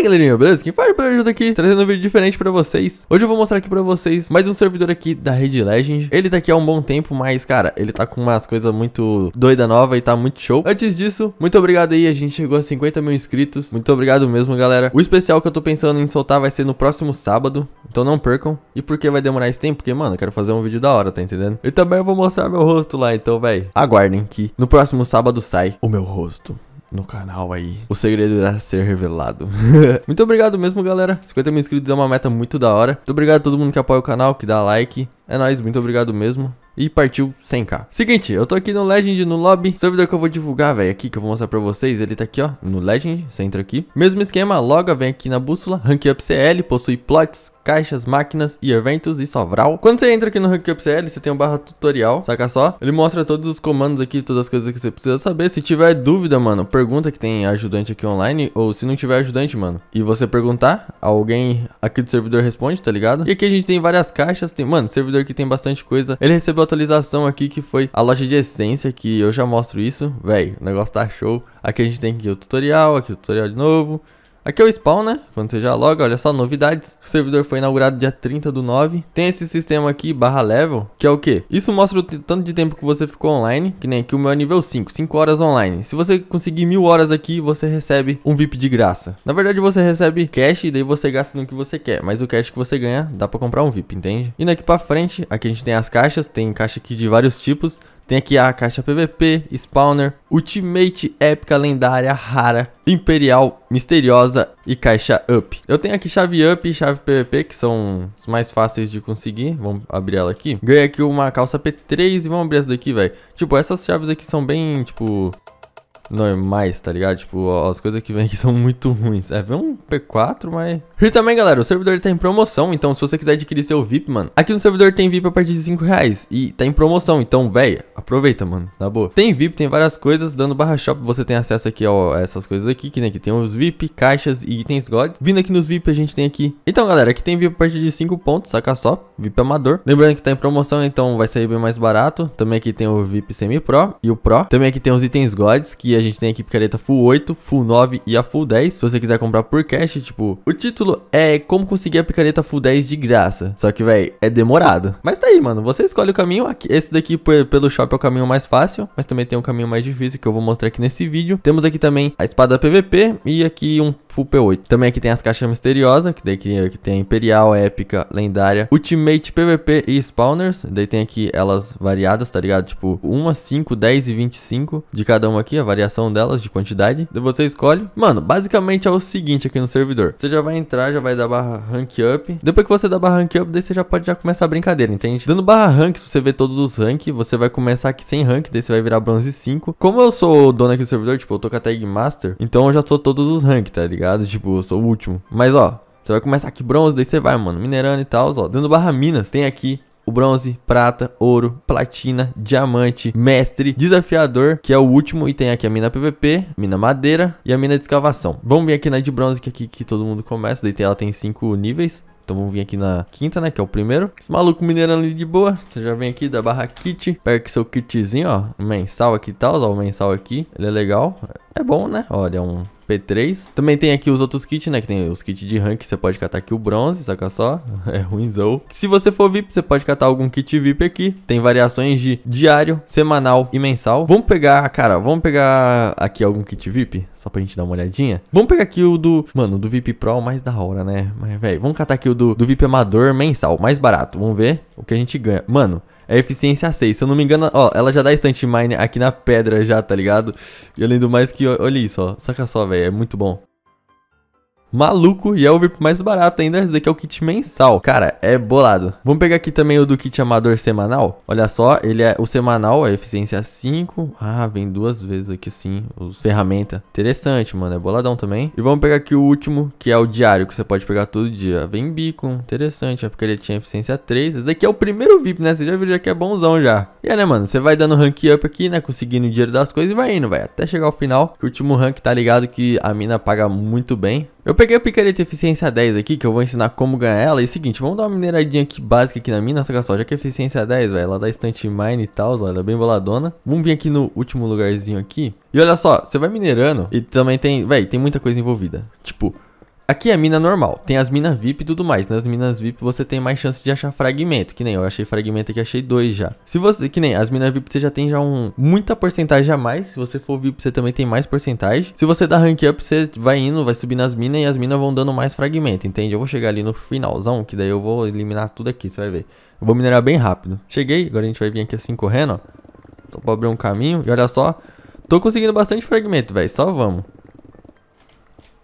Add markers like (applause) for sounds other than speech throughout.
Fala galerinha, beleza? Quem faz é Player ajuda aqui, trazendo um vídeo diferente pra vocês. Hoje eu vou mostrar aqui pra vocês mais um servidor aqui da Rede Legend. Ele tá aqui há um bom tempo, mas cara, ele tá com umas coisas muito doida nova e tá muito show. Antes disso, muito obrigado aí, a gente chegou a 50 mil inscritos. Muito obrigado mesmo, galera. O especial que eu tô pensando em soltar vai ser no próximo sábado, então não percam. E por que vai demorar esse tempo? Porque, mano, eu quero fazer um vídeo da hora, tá entendendo? E também eu vou mostrar meu rosto lá, então, véi. aguardem que no próximo sábado sai o meu rosto no canal aí. O segredo irá ser revelado. (laughs) muito obrigado mesmo, galera. 50 mil inscritos é uma meta muito da hora. Muito obrigado a todo mundo que apoia o canal, que dá like. É nóis, muito obrigado mesmo. E partiu 100k. Seguinte, eu tô aqui no Legend, no lobby. Servidor que eu vou divulgar, velho, aqui, que eu vou mostrar pra vocês. Ele tá aqui, ó, no Legend. Você entra aqui. Mesmo esquema, loga, vem aqui na bússola. Rank Up CL, possui plots, caixas, máquinas e eventos e sovral. Quando você entra aqui no Hookup você tem um barra tutorial, saca só? Ele mostra todos os comandos aqui, todas as coisas que você precisa saber. Se tiver dúvida, mano, pergunta que tem ajudante aqui online ou se não tiver ajudante, mano, e você perguntar, alguém aqui do servidor responde, tá ligado? E aqui a gente tem várias caixas, tem, mano, servidor que tem bastante coisa. Ele recebeu atualização aqui que foi a loja de essência, que eu já mostro isso, velho, o negócio tá show. Aqui a gente tem aqui o tutorial, aqui o tutorial de novo. Aqui é o spawn, né? Quando você já loga, olha só, novidades. O servidor foi inaugurado dia 30 do 9. Tem esse sistema aqui, barra level, que é o quê? Isso mostra o tanto de tempo que você ficou online, que nem aqui o meu é nível 5, 5 horas online. Se você conseguir mil horas aqui, você recebe um VIP de graça. Na verdade, você recebe cash e daí você gasta no que você quer, mas o cash que você ganha dá pra comprar um VIP, entende? Indo aqui pra frente, aqui a gente tem as caixas, tem caixa aqui de vários tipos. Tem aqui a caixa PVP, Spawner, Ultimate Épica Lendária Rara, Imperial Misteriosa e caixa Up. Eu tenho aqui chave Up e chave PVP, que são os mais fáceis de conseguir. Vamos abrir ela aqui. Ganhei aqui uma calça P3 e vamos abrir essa daqui, velho. Tipo, essas chaves aqui são bem, tipo, normais, tá ligado? Tipo, ó, as coisas que vem aqui (laughs) são muito ruins. É, vem um P4, mas... E também, galera, o servidor tá em promoção, então se você quiser adquirir seu VIP, mano, aqui no servidor tem VIP a partir de 5 reais e tá em promoção, então, véia, aproveita, mano, na boa. Tem VIP, tem várias coisas, dando barra shop você tem acesso aqui, ó, a essas coisas aqui, que nem que tem os VIP, caixas e itens gods. Vindo aqui nos VIP, a gente tem aqui... Então, galera, aqui tem VIP a partir de 5 pontos, saca só, VIP amador. Lembrando que tá em promoção, então vai sair bem mais barato. Também aqui tem o VIP semi-pro e o pro. Também aqui tem os itens gods, que a a gente tem aqui picareta Full 8, Full 9 e a Full 10. Se você quiser comprar por cash, tipo, o título é como conseguir a picareta Full 10 de graça. Só que, véi, é demorado. Mas tá aí, mano. Você escolhe o caminho. Aqui, esse daqui pelo shop é o caminho mais fácil, mas também tem um caminho mais difícil que eu vou mostrar aqui nesse vídeo. Temos aqui também a espada PVP e aqui um Full P8. Também aqui tem as caixas misteriosas, que daí que tem Imperial, Épica, Lendária, Ultimate, PVP e Spawners. Daí tem aqui elas variadas, tá ligado? Tipo, 1 a 5, 10 e 25 de cada uma aqui, a variação variação delas de quantidade. Você escolhe. Mano, basicamente é o seguinte aqui no servidor. Você já vai entrar, já vai dar barra rank up. Depois que você dá barra rank up, daí você já pode já começar a brincadeira, entende? Dando barra rank, se você vê todos os rank, você vai começar aqui sem rank, daí você vai virar bronze 5. Como eu sou o dono aqui do servidor, tipo, eu tô com a tag master, então eu já sou todos os rank, tá ligado? Tipo, eu sou o último. Mas ó, você vai começar aqui bronze, daí você vai, mano, minerando e tal, ó. Dando barra minas, tem aqui o bronze, prata, ouro, platina, diamante, mestre, desafiador, que é o último, e tem aqui a mina PVP, mina madeira e a mina de escavação. Vamos vir aqui na de bronze, que é aqui que todo mundo começa, daí ela tem cinco níveis. Então vamos vir aqui na quinta, né? Que é o primeiro. Esse maluco mineiro ali de boa. Você já vem aqui da barra kit. Pega seu kitzinho, ó. Mensal aqui e tal. Ó, o mensal aqui. Ele é legal. É bom, né? Olha, é um P3. Também tem aqui os outros kits, né? Que tem os kits de rank, você pode catar aqui o bronze, saca só? (laughs) É ruimzão. Se você for VIP, você pode catar algum kit VIP aqui. Tem variações de diário, semanal e mensal. Vamos pegar, cara, vamos pegar aqui algum kit VIP? Só pra gente dar uma olhadinha. Vamos pegar aqui o do... Mano, do VIP Pro mais da hora, né? Mas, velho, vamos catar aqui o do, do VIP Amador mensal, mais barato. Vamos ver o que a gente ganha. Mano... É eficiência 6. Se eu não me engano, ó, ela já dá instant mine aqui na pedra já, tá ligado? E além do mais que, olha isso, ó. Saca só, velho. É muito bom maluco e é o VIP mais barato ainda. Esse daqui é o kit mensal. Cara, é bolado. Vamos pegar aqui também o do kit amador semanal. Olha só, ele é o semanal, é eficiência 5. Ah, vem duas vezes aqui assim, os ferramenta. Interessante, mano, é boladão também. E vamos pegar aqui o último, que é o diário, que você pode pegar todo dia. Vem beacon, interessante, é porque ele tinha eficiência 3. Esse daqui é o primeiro VIP, né? Você já viu já que é bonzão já. E é, né, mano, você vai dando rank up aqui, né, conseguindo o dinheiro das coisas e vai indo, vai até chegar ao final. Que o último rank tá ligado que a mina paga muito bem. Eu peguei a picareta eficiência 10 aqui, que eu vou ensinar como ganhar ela. E é o seguinte, vamos dar uma mineradinha aqui básica aqui na mina, só só, já que a é eficiência 10, velho, ela dá estante mine e tal, ela é bem boladona. Vamos vir aqui no último lugarzinho aqui. E olha só, você vai minerando e também tem, velho, tem muita coisa envolvida. Tipo, Aqui é mina normal, tem as minas VIP e tudo mais. Nas né? minas VIP você tem mais chance de achar fragmento, que nem eu achei fragmento aqui, achei dois já. Se você, que nem as minas VIP você já tem já um muita porcentagem a mais. Se você for VIP você também tem mais porcentagem. Se você dá rank up você vai indo, vai subir nas minas e as minas vão dando mais fragmento, entende? Eu vou chegar ali no finalzão, que daí eu vou eliminar tudo aqui, você vai ver. Eu vou minerar bem rápido. Cheguei, agora a gente vai vir aqui assim correndo, ó. Só pra abrir um caminho e olha só, tô conseguindo bastante fragmento, velho, só vamos.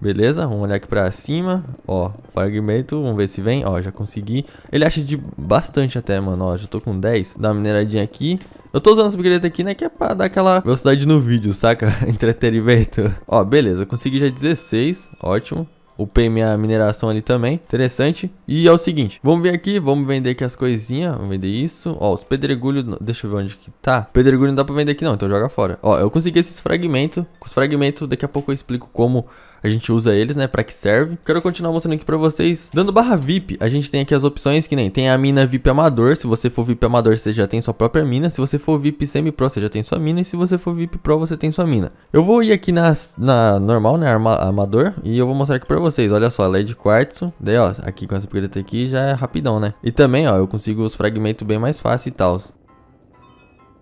Beleza, vamos olhar aqui pra cima, ó, fragmento, vamos ver se vem, ó, já consegui Ele acha de bastante até, mano, ó, já tô com 10, dá uma mineradinha aqui Eu tô usando essa brilheta aqui, né, que é pra dar aquela velocidade no vídeo, saca? (laughs) Entretenimento Ó, beleza, consegui já 16, ótimo Upei minha mineração ali também, interessante E é o seguinte, vamos vir aqui, vamos vender aqui as coisinhas Vamos vender isso, ó, os pedregulhos Deixa eu ver onde que tá Pedregulho não dá pra vender aqui não, então joga fora Ó, eu consegui esses fragmentos Com os fragmentos daqui a pouco eu explico como a gente usa eles, né, pra que serve. Quero continuar mostrando aqui pra vocês. Dando barra VIP, a gente tem aqui as opções que nem tem a mina VIP amador. Se você for VIP amador, você já tem sua própria mina. Se você for VIP semi-pro, você já tem sua mina. E se você for VIP pro, você tem sua mina. Eu vou ir aqui nas, na normal, né, arma, amador. E eu vou mostrar aqui pra vocês. Olha só, ela é de quartzo. Daí, ó, aqui com essa pireta aqui já é rapidão, né? E também, ó, eu consigo os fragmentos bem mais fácil e tal.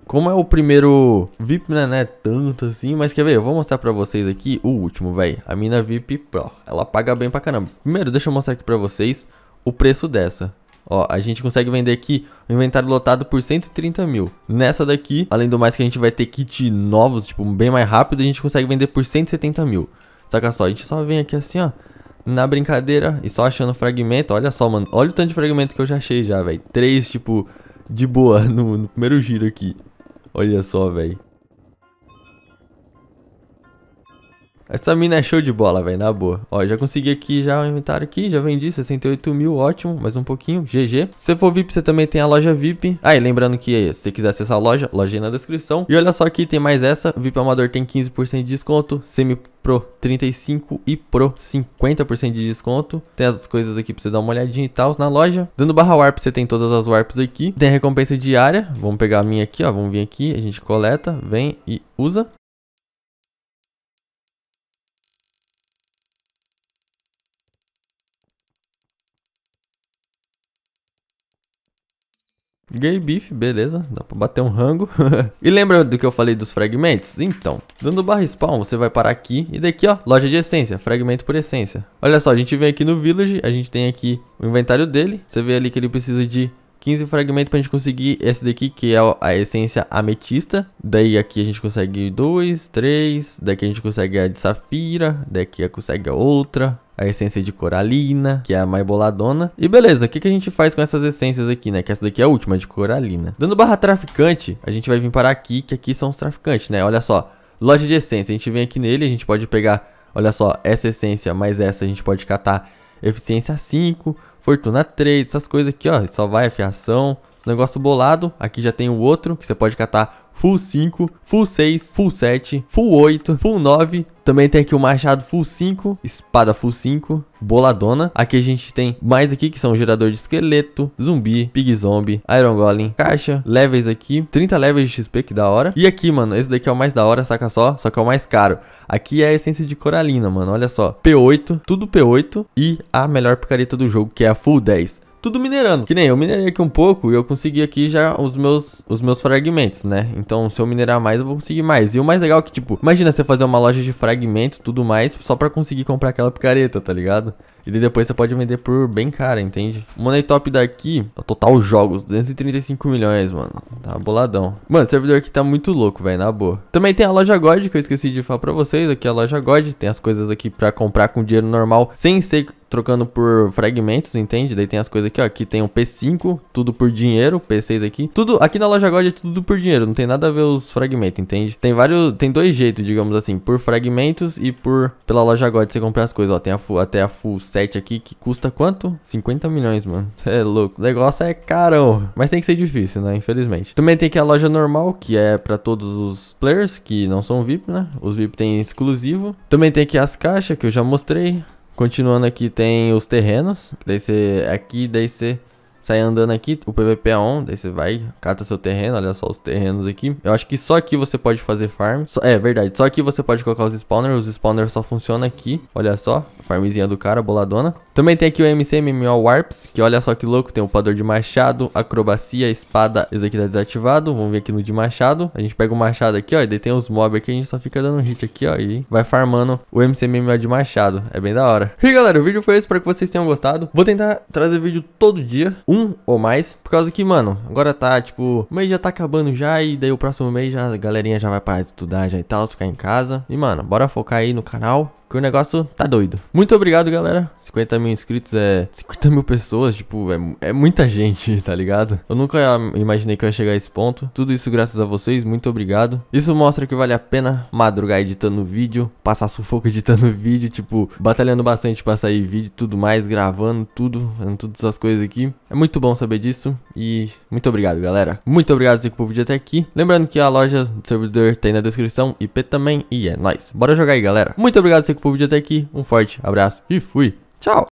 Como é o primeiro VIP, né, é tanto assim, mas quer ver, eu vou mostrar pra vocês aqui o último, velho. A mina VIP Pro, ela paga bem pra caramba. Primeiro, deixa eu mostrar aqui pra vocês o preço dessa. Ó, a gente consegue vender aqui o inventário lotado por 130 mil. Nessa daqui, além do mais que a gente vai ter kit novos, tipo, bem mais rápido, a gente consegue vender por 170 mil. Saca só, a gente só vem aqui assim, ó, na brincadeira e só achando fragmento. Olha só, mano, olha o tanto de fragmento que eu já achei já, velho. Três, tipo, de boa (laughs) no, no primeiro giro aqui. Olha só, velho. Essa mina é show de bola, velho, na boa. Ó, já consegui aqui já o inventário aqui, já vendi 68 mil, ótimo, mais um pouquinho, GG. Se for VIP, você também tem a loja VIP. Aí, ah, e lembrando que eh, se você quiser acessar a loja, loja aí na descrição. E olha só aqui, tem mais essa, VIP Amador tem 15% de desconto, Semi Pro 35 e Pro 50% de desconto. Tem as coisas aqui pra você dar uma olhadinha e tal na loja. Dando barra warp, você tem todas as warps aqui. Tem a recompensa diária. Vamos pegar a minha aqui, ó. Vamos vir aqui, a gente coleta, vem e usa. Gay beef, beleza, dá pra bater um rango (laughs) E lembra do que eu falei dos fragmentos? Então, dando barra spawn, você vai parar aqui E daqui ó, loja de essência, fragmento por essência Olha só, a gente vem aqui no village A gente tem aqui o inventário dele Você vê ali que ele precisa de 15 fragmentos pra gente conseguir esse daqui, que é a essência ametista. Daí aqui a gente consegue 2, 3. Daqui a gente consegue a de safira. Daqui a consegue a outra. A essência de coralina, que é a mais boladona. E beleza, o que, que a gente faz com essas essências aqui, né? Que essa daqui é a última, de coralina. Dando barra traficante, a gente vai vir para aqui, que aqui são os traficantes, né? Olha só, loja de essência. A gente vem aqui nele, a gente pode pegar, olha só, essa essência mais essa. A gente pode catar eficiência 5, Fortuna 3, essas coisas aqui, ó. Só vai a Esse negócio bolado. Aqui já tem o outro, que você pode catar Full 5, Full 6, Full 7, Full 8, Full 9, também tem aqui o machado full 5, espada full 5, boladona. Aqui a gente tem mais aqui que são gerador de esqueleto, zumbi, pig zombie, iron golem, caixa, levels aqui, 30 levels de XP que da hora. E aqui, mano, esse daqui é o mais da hora, saca só? Só que é o mais caro. Aqui é a essência de coralina, mano, olha só. P8, tudo P8 e a melhor picareta do jogo, que é a full 10 tudo minerando. Que nem eu minerei aqui um pouco e eu consegui aqui já os meus, os meus fragmentos, né? Então, se eu minerar mais, eu vou conseguir mais. E o mais legal é que, tipo, imagina você fazer uma loja de fragmentos tudo mais só pra conseguir comprar aquela picareta, tá ligado? E depois você pode vender por bem cara, entende? O Money Top daqui, total jogos, 235 milhões, mano. Tá boladão. Mano, o servidor aqui tá muito louco, velho, na boa. Também tem a loja God, que eu esqueci de falar pra vocês. Aqui é a loja God, tem as coisas aqui pra comprar com dinheiro normal, sem ser trocando por fragmentos, entende? Daí tem as coisas aqui, ó. Aqui tem um P5, tudo por dinheiro, P6 aqui. Tudo aqui na loja God é tudo por dinheiro, não tem nada a ver os fragmentos, entende? Tem vários, tem dois jeitos, digamos assim, por fragmentos e por pela loja God você comprar as coisas, ó. Tem a full, até a full 7 aqui que custa quanto? 50 milhões, mano. (laughs) é louco. O negócio é carão, mas tem que ser difícil, né? Infelizmente. Também tem aqui a loja normal, que é para todos os players que não são VIP, né? Os VIP tem exclusivo. Também tem aqui as caixas que eu já mostrei. Continuando aqui tem os terrenos. Daí você. Aqui, daí você Sai andando aqui, o PVP é on, daí você vai, cata seu terreno, olha só os terrenos aqui. Eu acho que só aqui você pode fazer farm. é, verdade, só aqui você pode colocar os spawners, os spawners só funcionam aqui. Olha só, farmzinha do cara, boladona. Também tem aqui o MCMMO Warps, que olha só que louco, tem o padrão de machado, acrobacia, espada. Esse aqui tá desativado, vamos ver aqui no de machado. A gente pega o machado aqui, ó, e daí tem os mob aqui, a gente só fica dando hit aqui, ó, e vai farmando o MCMMO de machado. É bem da hora. E galera, o vídeo foi esse, espero que vocês tenham gostado. Vou tentar trazer vídeo todo dia um ou mais. Por causa que, mano, agora tá, tipo, o mês já tá acabando já. E daí o próximo mês já, a galerinha já vai parar de estudar já e tal, ficar em casa. E, mano, bora focar aí no canal que o negócio tá doido. Muito obrigado, galera. 50 mil inscritos é 50 mil pessoas, tipo, é, é muita gente, (laughs) tá ligado? Eu nunca imaginei que eu ia chegar a esse ponto. Tudo isso graças a vocês, muito obrigado. Isso mostra que vale a pena madrugar editando vídeo, passar sufoco (laughs) editando vídeo, tipo, batalhando bastante pra sair vídeo, tudo mais, gravando, tudo, fazendo todas essas coisas aqui. É muito bom saber disso e muito obrigado, galera. Muito obrigado por o vídeo até aqui. Lembrando que a loja do servidor tem tá na descrição, IP também, e é nóis. Bora jogar aí, galera. Muito obrigado por ficou o vídeo até aqui. Um forte abraço e fui. Tchau!